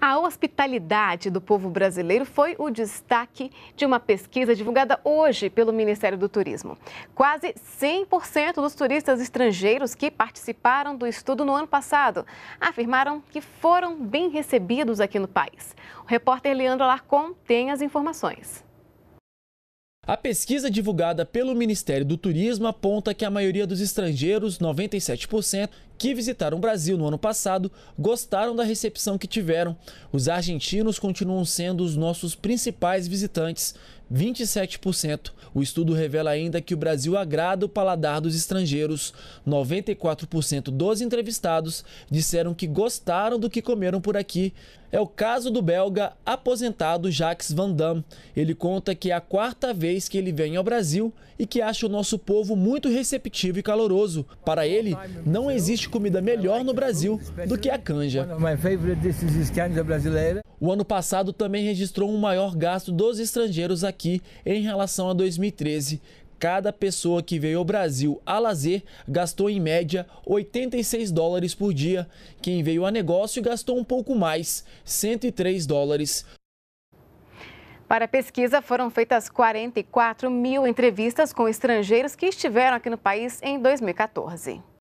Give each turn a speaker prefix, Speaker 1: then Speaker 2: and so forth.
Speaker 1: A hospitalidade do povo brasileiro foi o destaque de uma pesquisa divulgada hoje pelo Ministério do Turismo. Quase 100% dos turistas estrangeiros que participaram do estudo no ano passado afirmaram que foram bem recebidos aqui no país. O repórter Leandro Alarcon tem as informações.
Speaker 2: A pesquisa divulgada pelo Ministério do Turismo aponta que a maioria dos estrangeiros, 97%, que visitaram o Brasil no ano passado gostaram da recepção que tiveram. Os argentinos continuam sendo os nossos principais visitantes, 27%. O estudo revela ainda que o Brasil agrada o paladar dos estrangeiros. 94% dos entrevistados disseram que gostaram do que comeram por aqui. É o caso do belga aposentado Jacques Van Damme. Ele conta que é a quarta vez que ele vem ao Brasil e que acha o nosso povo muito receptivo e caloroso. Para ele, não existe existe comida melhor no Brasil do que a canja. O ano passado também registrou um maior gasto dos estrangeiros aqui em relação a 2013, cada pessoa que veio ao Brasil a lazer gastou em média 86 dólares por dia. Quem veio a negócio gastou um pouco mais, 103 dólares.
Speaker 1: Para a pesquisa, foram feitas 44 mil entrevistas com estrangeiros que estiveram aqui no país em 2014.